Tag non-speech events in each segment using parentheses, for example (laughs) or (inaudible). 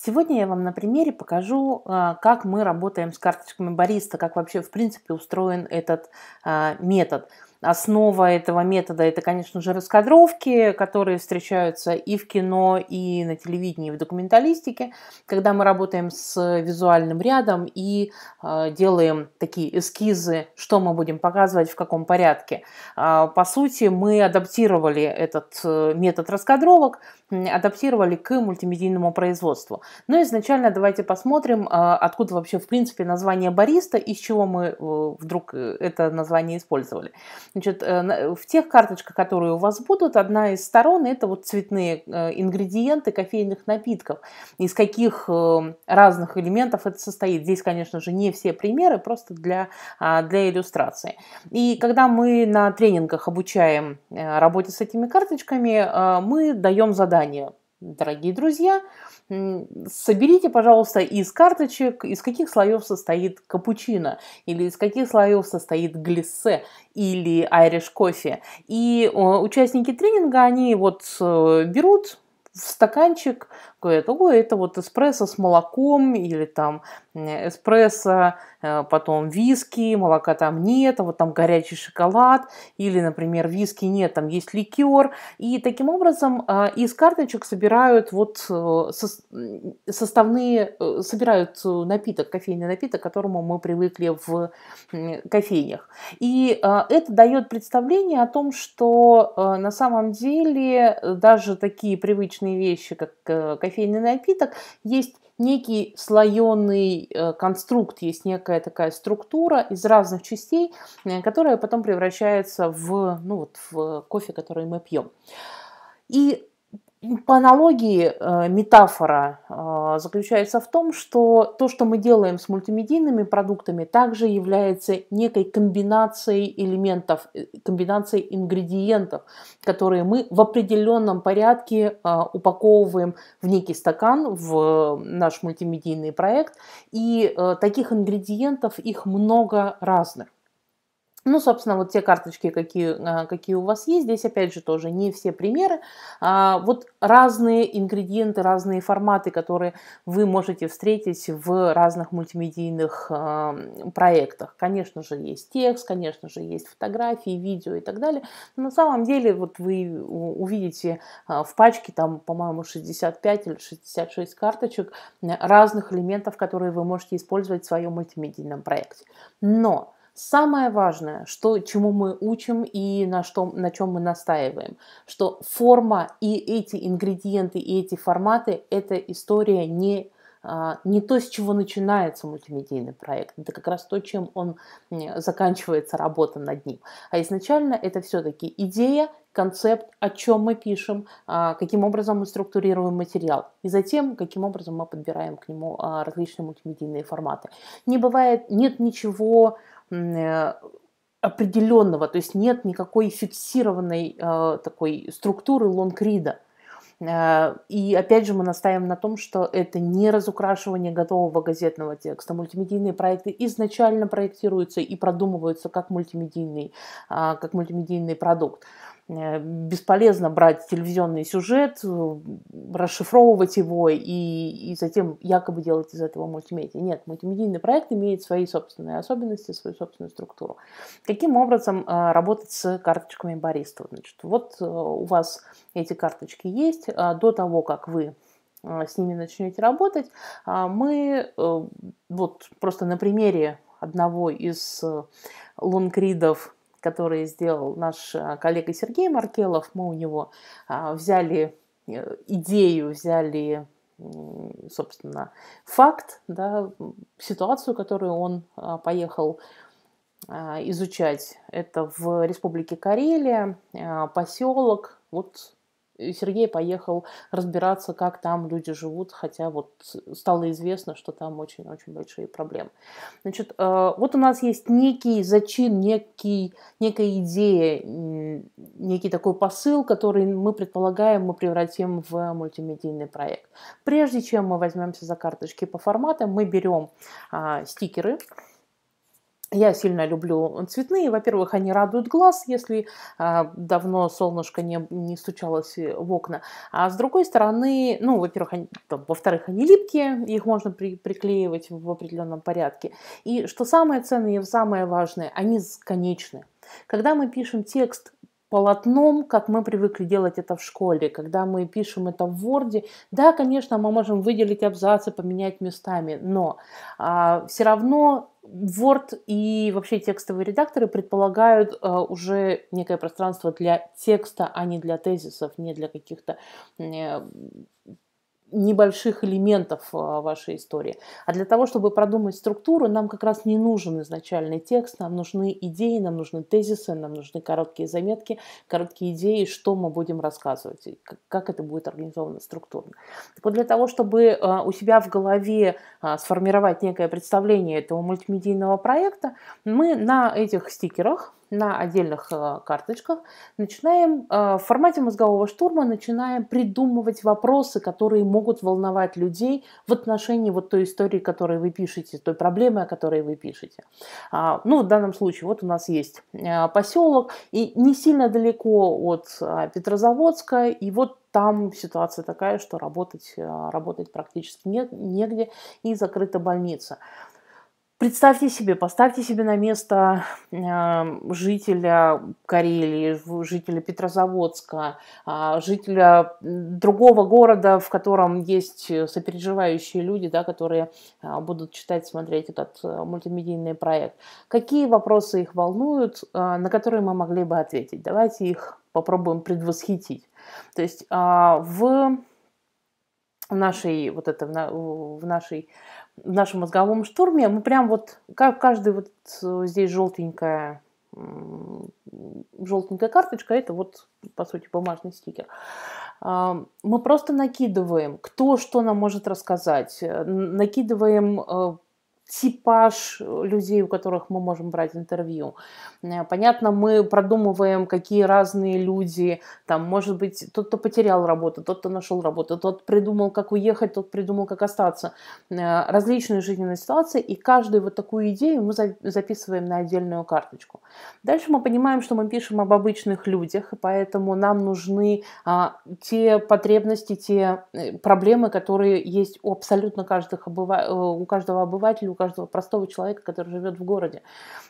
Сегодня я вам на примере покажу, а, как мы работаем с карточками бариста, как вообще в принципе устроен этот а, метод. Основа этого метода – это, конечно же, раскадровки, которые встречаются и в кино, и на телевидении, и в документалистике, когда мы работаем с визуальным рядом и э, делаем такие эскизы, что мы будем показывать, в каком порядке. Э, по сути, мы адаптировали этот э, метод раскадровок, адаптировали к мультимедийному производству. Но изначально давайте посмотрим, э, откуда вообще, в принципе, название бариста и с чего мы э, вдруг э, это название использовали. Значит, э, в тех карточках, которые у вас будут, одна из сторон – это вот цветные э, ингредиенты кофейных напитков. Из каких э, разных элементов это состоит. Здесь, конечно же, не все примеры, просто для, а, для иллюстрации. И когда мы на тренингах обучаем работе с этими карточками, мы даем задание дорогие друзья, соберите, пожалуйста, из карточек, из каких слоев состоит капучино, или из каких слоев состоит глиссе, или айриш кофе. И э, участники тренинга, они вот э, берут в стаканчик говорят, о, это вот эспрессо с молоком или там эспрессо, э, потом виски, молока там нет, а вот там горячий шоколад или, например, виски нет, там есть ликер. И таким образом а, из карточек собирают вот э, составные, э, собирают напиток, кофейный напиток, к которому мы привыкли в кофейнях. И а, это дает представление о том, что на самом деле даже такие привычные вещи, как кофейный напиток, есть некий слоеный э, конструкт, есть некая такая структура из разных частей, э, которая потом превращается в, ну вот, в кофе, который мы пьем. И по аналогии э, метафора э, заключается в том, что то, что мы делаем с мультимедийными продуктами, также является некой комбинацией элементов, э, комбинацией ингредиентов, которые мы в определенном порядке упаковываем в некий стакан, в наш мультимедийный проект. И таких ингредиентов их много разных. Ну, собственно, вот те карточки, какие, а, какие у вас есть, здесь опять же тоже не все примеры. А, вот разные ингредиенты, разные форматы, которые вы можете встретить в разных мультимедийных а, проектах. Конечно же, есть текст, конечно же, есть фотографии, видео и так далее. Но на самом деле, вот вы увидите а, в пачке, там, по-моему, 65 или 66 карточек а, разных элементов, которые вы можете использовать в своем мультимедийном проекте. Но Самое важное, что, чему мы учим и на, что, на чем мы настаиваем, что форма и эти ингредиенты, и эти форматы – это история не а, не то, с чего начинается мультимедийный проект, это как раз то, чем он заканчивается работа над ним. А изначально это все-таки идея, концепт, о чем мы пишем, а, каким образом мы структурируем материал и затем, каким образом мы подбираем к нему а, различные мультимедийные форматы. Не бывает, нет ничего Э, определенного, то есть нет никакой фиксированной э, такой структуры лонгрида. Э, и опять же мы настаиваем на том, что это не разукрашивание готового газетного текста. Мультимедийные проекты изначально проектируются и продумываются как мультимедийный, как мультимедийный продукт. Э, бесполезно брать телевизионный сюжет, э, расшифровывать его и, и затем якобы делать из этого мультимедиа. Нет, мультимедийный проект имеет свои собственные особенности, свою собственную структуру. Каким образом э, работать с карточками бариста? Значит, вот у вас эти карточки есть. А до того, как вы с ними начнете работать, а мы вот просто на примере одного из лонгридов которые сделал наш а, коллега Сергей Маркелов. Мы у него а, взяли э, идею, взяли, собственно, факт, да, ситуацию, которую он а, поехал изучать. Это в Республике Карелия, поселок, вот Сергей поехал разбираться, как там люди живут, хотя вот стало известно, что там очень-очень большие проблемы. Значит, э, вот у нас есть некий зачин, некий, некая идея, некий такой посыл, который мы предполагаем, мы превратим в мультимедийный проект. Прежде чем мы возьмемся за карточки по форматам, мы берем а, стикеры, я сильно люблю цветные. Во-первых, они радуют глаз, если э, давно солнышко не, не стучалось э, в окна. А с другой стороны, ну, во-первых, они, там, во-вторых, они липкие, их можно при, приклеивать в определенном порядке. И что самое ценное и самое важное, они конечны. Когда мы пишем текст полотном, как мы привыкли делать это в школе, когда мы пишем это в Word. Да, конечно, мы можем выделить абзацы, поменять местами, но а, все равно Word и вообще текстовые редакторы предполагают э, уже некое пространство для текста, а не для тезисов, не для каких-то э, небольших элементов э, вашей истории. А для того, чтобы продумать структуру, нам как раз не нужен изначальный текст, нам нужны идеи, нам нужны тезисы, нам нужны короткие заметки, короткие идеи, что мы будем рассказывать, как это будет организовано структурно. Так вот, для того, чтобы э, у себя в голове э, сформировать некое представление этого мультимедийного проекта, мы на этих стикерах на отдельных э, карточках, начинаем э, в формате мозгового штурма начинаем придумывать вопросы, которые могут волновать людей в отношении вот той истории, которую вы пишете, той проблемы, о которой вы пишете. А, ну, в данном случае вот у нас есть э, поселок, и не сильно далеко от Петрозаводска, и вот там ситуация такая, что работать, работать практически нет негде, и закрыта больница. Представьте себе, поставьте себе на место а, жителя Карелии, жителя Петрозаводска, а, жителя другого города, в котором есть э, сопереживающие люди, да, которые а, будут читать, смотреть этот э, мультимедийный проект. Какие вопросы их волнуют, на которые мы могли бы ответить? Давайте их попробуем предвосхитить. То есть в нашей вот это в нашей в нашем мозговом штурме. Мы прям вот, как каждый вот э, здесь желтенькая желтенькая карточка, это вот, по сути, бумажный стикер. А, мы просто накидываем, кто что нам может рассказать, э, накидываем э, типаж э, людей, у которых мы можем брать интервью. Э, понятно, мы продумываем, какие разные люди, там, может быть, тот, кто потерял работу, тот, кто нашел работу, тот придумал, как уехать, тот придумал, как остаться. Э, различные жизненные ситуации, и каждую вот такую идею мы записываем на отдельную карточку. Дальше мы понимаем, что мы пишем об обычных людях, и поэтому нам нужны а, те потребности, те проблемы, которые есть у абсолютно каждых у каждого обывателя, каждого простого человека, который живет в городе.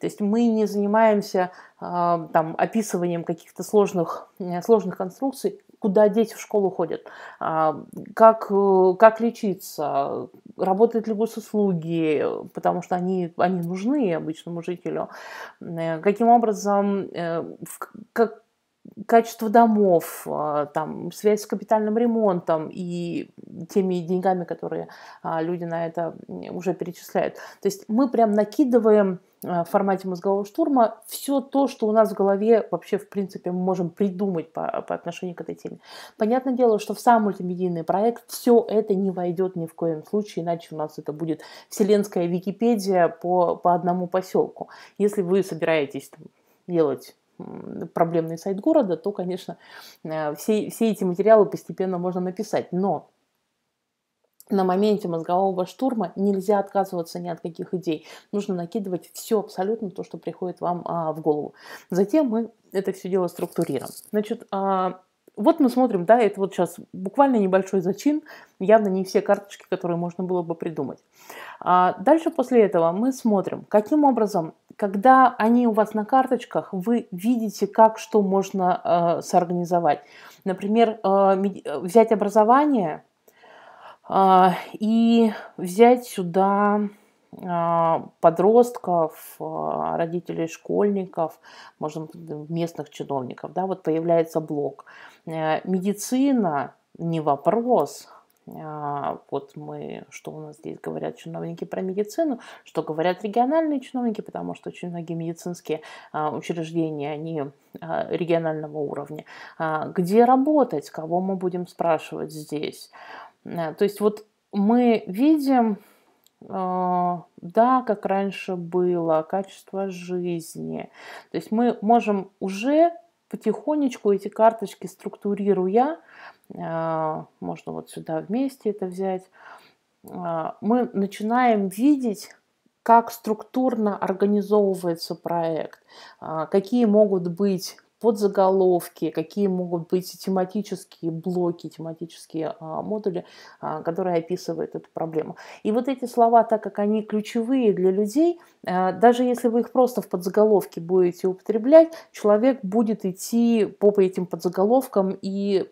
То есть мы не занимаемся а, там, описыванием каких-то сложных, э, сложных конструкций, куда дети в школу ходят, а, как, э, как лечиться, работают ли госуслуги, потому что они, они нужны обычному жителю, э, каким образом, как, качество домов, а, там, связь с капитальным ремонтом и теми деньгами, которые а, люди на это уже перечисляют. То есть мы прям накидываем а, в формате мозгового штурма все то, что у нас в голове вообще, в принципе, мы можем придумать по, по отношению к этой теме. Понятное дело, что в сам мультимедийный проект все это не войдет ни в коем случае, иначе у нас это будет вселенская Википедия по, по одному поселку. Если вы собираетесь там, делать проблемный сайт города, то, конечно, э, все, все эти материалы постепенно можно написать. Но на моменте мозгового штурма нельзя отказываться ни от каких идей. Нужно накидывать все абсолютно то, что приходит вам а, в голову. Затем мы это все дело структурируем. Значит, а, вот мы смотрим, да, это вот сейчас буквально небольшой зачин, явно не все карточки, которые можно было бы придумать. А дальше после этого мы смотрим, каким образом когда они у вас на карточках, вы видите, как что можно э, соорганизовать. Например, э, э, взять образование э, и взять сюда э, подростков, э, родителей школьников, можно местных чиновников, да, вот появляется блок. Медицина не вопрос, а, вот мы, что у нас здесь говорят чиновники про медицину, что говорят региональные чиновники, потому что очень многие медицинские а, учреждения, они а, регионального уровня. Где работать, кого мы будем спрашивать здесь? Э, то есть вот мы видим, да, как раньше было, качество жизни. То есть мы можем уже потихонечку эти карточки структурируя, а, можно вот сюда вместе это взять, а, мы начинаем видеть, как структурно организовывается проект, а, какие могут быть подзаголовки, какие могут быть тематические блоки, тематические а, модули, а, которые описывают эту проблему. И вот эти слова, так как они ключевые для людей, а, даже если вы их просто в подзаголовке будете употреблять, человек будет идти по этим подзаголовкам и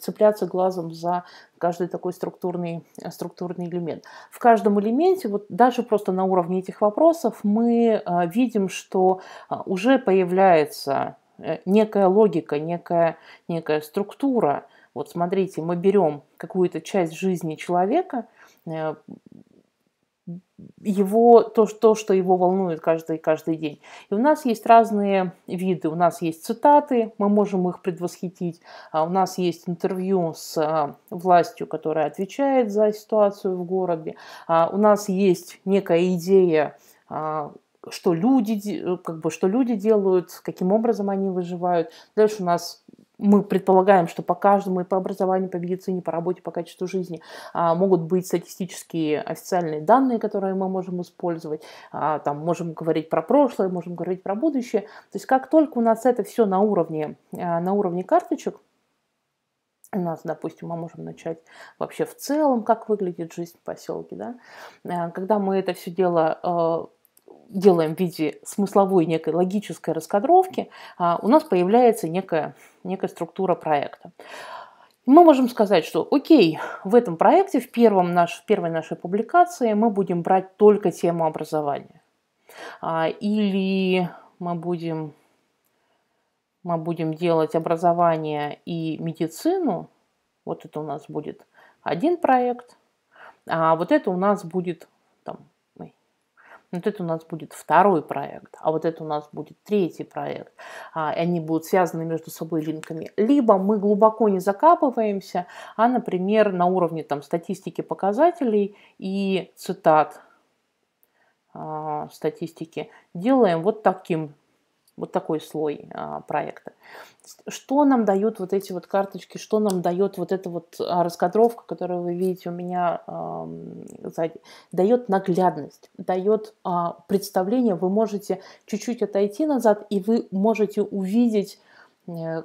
цепляться глазом за каждый такой структурный, структурный элемент. В каждом элементе, вот даже просто на уровне этих вопросов, мы видим, что уже появляется Э, некая логика, некая, некая структура. Вот смотрите, мы берем какую-то часть жизни человека, э, его, то, то, что его волнует каждый, каждый день. И у нас есть разные виды. У нас есть цитаты, мы можем их предвосхитить. А у нас есть интервью с а, властью, которая отвечает за ситуацию в городе. А у нас есть некая идея а, что люди, э, как бы, что люди делают, каким образом они выживают. Дальше у нас мы предполагаем, что по каждому и по образованию, по медицине, по работе, по качеству жизни а, могут быть статистические официальные данные, которые мы можем использовать. А, там можем говорить про прошлое, можем говорить про будущее. То есть как только у нас это все на уровне, а, на уровне карточек, у нас, допустим, мы можем начать вообще в целом, как выглядит жизнь в поселке, да, э, когда мы это все дело делаем в виде смысловой некой логической раскадровки, а, у нас появляется некая, некая структура проекта. Мы можем сказать, что окей, в этом проекте, в, первом наш, в первой нашей публикации мы будем брать только тему образования. А, или мы будем, мы будем делать образование и медицину. Вот это у нас будет один проект. А вот это у нас будет «Ну, вот это у нас будет второй проект, а вот это у нас будет третий проект. А, они будут связаны между собой линками. Либо мы глубоко не закапываемся, а, например, на уровне там, статистики показателей и цитат а, статистики делаем вот таким вот такой слой а, проекта. Что нам дают вот эти вот карточки, что нам дает вот эта вот а, раскадровка, которую вы видите у меня сзади, дает наглядность, дает а, представление, вы можете чуть-чуть отойти назад, и вы можете увидеть, а,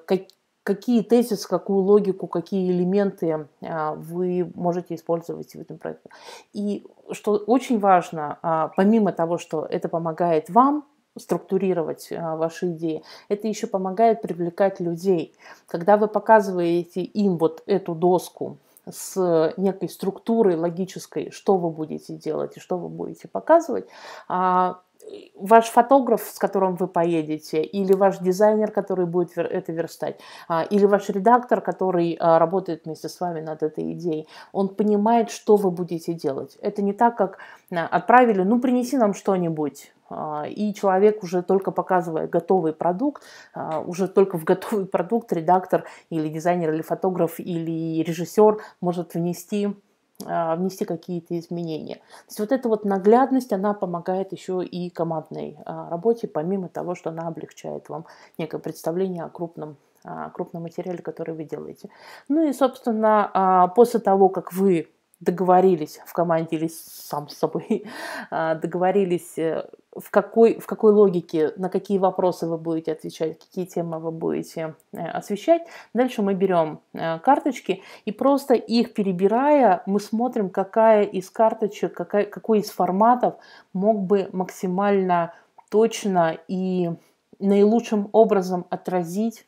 какие тезисы, какую логику, какие элементы вы можете использовать в этом проекте. И что очень важно, помимо того, что это помогает вам, структурировать э, ваши идеи. Это еще помогает привлекать людей. Когда вы показываете им вот эту доску с некой структурой логической, что вы будете делать и что вы будете показывать, а ваш фотограф, с которым вы поедете, или ваш дизайнер, который будет это верстать, а, или ваш редактор, который а, работает вместе с вами над этой идеей, он понимает, что вы будете делать. Это не так, как а, отправили, ну принеси нам что-нибудь. И человек уже только показывая готовый продукт, уже только в готовый продукт редактор или дизайнер или фотограф или режиссер может внести а, внести какие-то изменения. То есть вот эта вот наглядность, она помогает еще и командной а, работе, помимо того, что она облегчает вам некое представление о крупном крупном материале, который вы делаете. Ну и, собственно, а, после того, как вы договорились в команде или сам с собой (laughs) а, договорились, э, в какой, в какой логике, на какие вопросы вы будете отвечать, какие темы вы будете э, освещать. Дальше мы берем э, карточки и просто их перебирая, мы смотрим, какая из карточек, какая, какой из форматов мог бы максимально точно и наилучшим образом отразить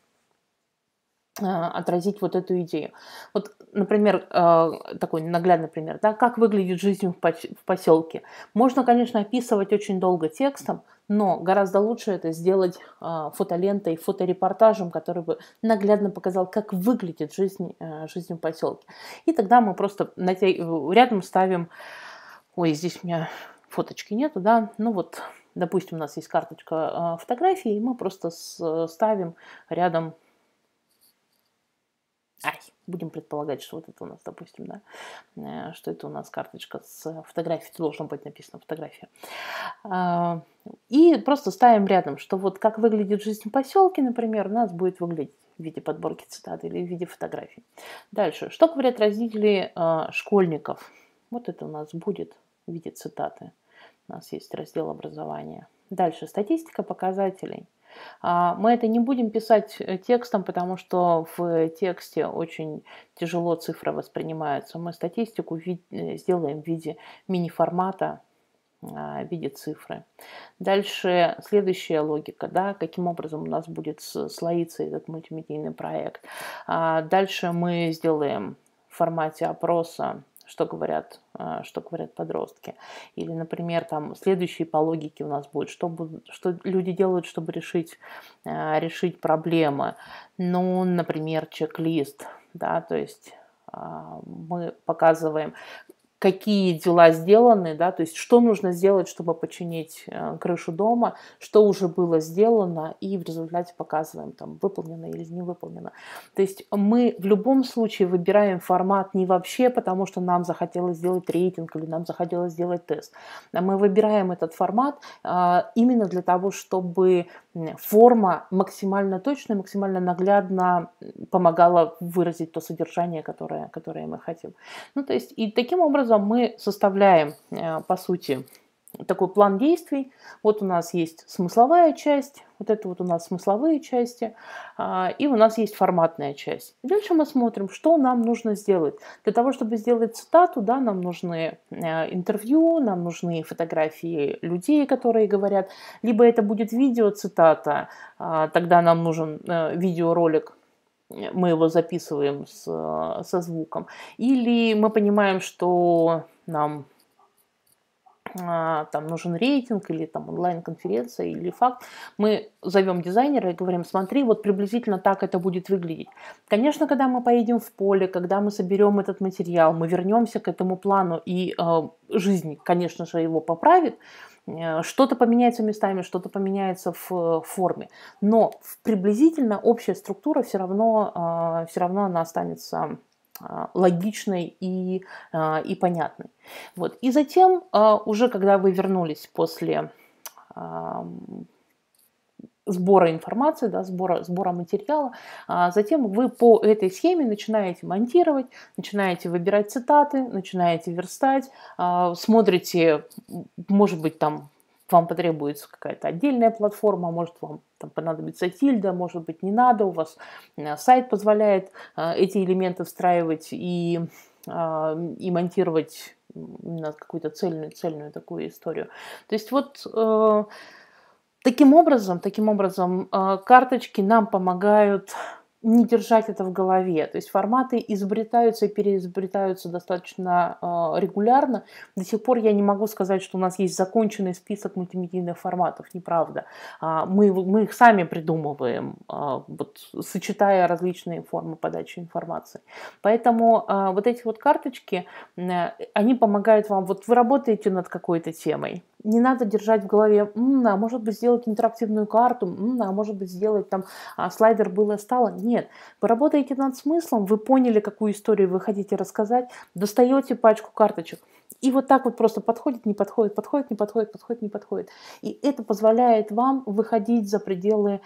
отразить вот эту идею. Вот например, э, такой наглядный пример, да, как выглядит жизнь в поселке. Можно, конечно, описывать очень долго текстом, но гораздо лучше это сделать э, фотолентой, фоторепортажем, который бы наглядно показал, как выглядит жизнь, э, жизнь в поселке. И тогда мы просто рядом ставим, ой, здесь у меня фоточки нету, да, ну вот, допустим, у нас есть карточка фотографии, и мы просто ставим рядом Ай, будем предполагать, что вот это у нас, допустим, да, э, что это у нас карточка с фотографией, должно быть написано фотография. А, и просто ставим рядом, что вот как выглядит жизнь в поселке, например, у нас будет выглядеть в виде подборки цитат или в виде фотографий. Дальше. Что говорят родители э, школьников? Вот это у нас будет в виде цитаты. У нас есть раздел образования. Дальше. Статистика показателей – а, мы это не будем писать э, текстом, потому что в тексте очень тяжело цифры воспринимаются. Мы статистику э, сделаем в виде мини-формата, а, в виде цифры. Дальше следующая логика, да, каким образом у нас будет слоиться этот мультимедийный проект. А, дальше мы сделаем в формате опроса что говорят, э, что говорят подростки. Или, например, там следующие по логике у нас будет, что, будут, что люди делают, чтобы решить, э, решить проблемы. Ну, например, чек-лист, да, то есть а, мы показываем, какие дела сделаны, да, то есть что нужно сделать, чтобы починить э, крышу дома, что уже было сделано, и в результате показываем, там, выполнено или не выполнено. То есть мы в любом случае выбираем формат не вообще, потому что нам захотелось сделать рейтинг или нам захотелось сделать тест. А мы выбираем этот формат а, именно для того, чтобы форма максимально точно, максимально наглядно помогала выразить то содержание, которое, которое мы хотим. Ну, то есть, и таким образом мы составляем, э, по сути, такой план действий. Вот у нас есть смысловая часть, вот это вот у нас смысловые части, а, и у нас есть форматная часть. И дальше мы смотрим, что нам нужно сделать. Для того, чтобы сделать цитату, да, нам нужны э, интервью, нам нужны фотографии людей, которые говорят, либо это будет видео цитата, а, тогда нам нужен э, видеоролик мы его записываем с, э, со звуком. Или мы понимаем, что нам а, там нужен рейтинг или там онлайн-конференция или факт, мы зовем дизайнера и говорим, смотри, вот приблизительно так это будет выглядеть. Конечно, когда мы поедем в поле, когда мы соберем этот материал, мы вернемся к этому плану, и э, жизнь, конечно же, его поправит, э, что-то поменяется местами, что-то поменяется в э, форме, но приблизительно общая структура все равно, э, а, все равно она останется а, логичной и, а, и понятной. Вот. И затем, а, уже когда вы вернулись после сбора информации, да, сбора, сбора материала. А затем вы по этой схеме начинаете монтировать, начинаете выбирать цитаты, начинаете верстать, а, смотрите, может быть, там вам потребуется какая-то отдельная платформа, может вам там, понадобится тильда, может быть не надо, у вас э, сайт позволяет э, эти элементы встраивать и, э, и монтировать на какую-то цельную, цельную такую историю. То есть вот таким образом, таким образом карточки нам помогают не держать это в голове. То есть форматы изобретаются и переизобретаются достаточно а, регулярно. До сих пор я не могу сказать, что у нас есть законченный список мультимедийных форматов, неправда. А, мы, мы их сами придумываем, а, вот, сочетая различные формы подачи информации. Поэтому а, вот эти вот карточки, э, они помогают вам, вот вы работаете над какой-то темой, не надо держать в голове, а может быть сделать интерактивную карту, а может быть сделать там а, слайдер было стало. Нет, вы работаете над смыслом, вы поняли, какую историю вы хотите рассказать, достаете пачку карточек. И вот так вот просто подходит, не подходит, подходит, не подходит, подходит, не подходит. И это позволяет вам выходить за пределы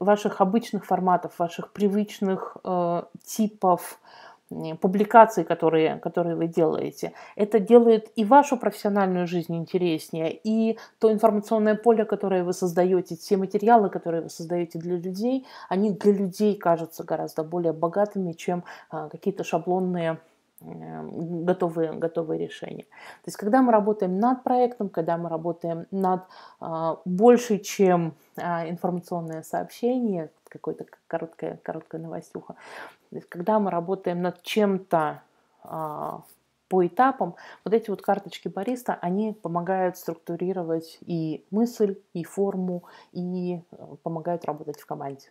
ваших обычных форматов, ваших привычных э, типов, э, публикации, которые, которые вы делаете. Это делает и вашу профессиональную жизнь интереснее, и то информационное поле, которое вы создаете, те материалы, которые вы создаете для людей, они для людей кажутся гораздо более богатыми, чем а, какие-то шаблонные готовые, готовые решения. То есть, когда мы работаем над проектом, когда мы работаем над э, а, больше, чем э, информационное сообщение, какой-то короткая, короткая новостюха. То есть, когда мы работаем над чем-то а, по этапам, вот эти вот карточки бариста, они помогают структурировать и мысль, и форму, и э, помогают работать в команде.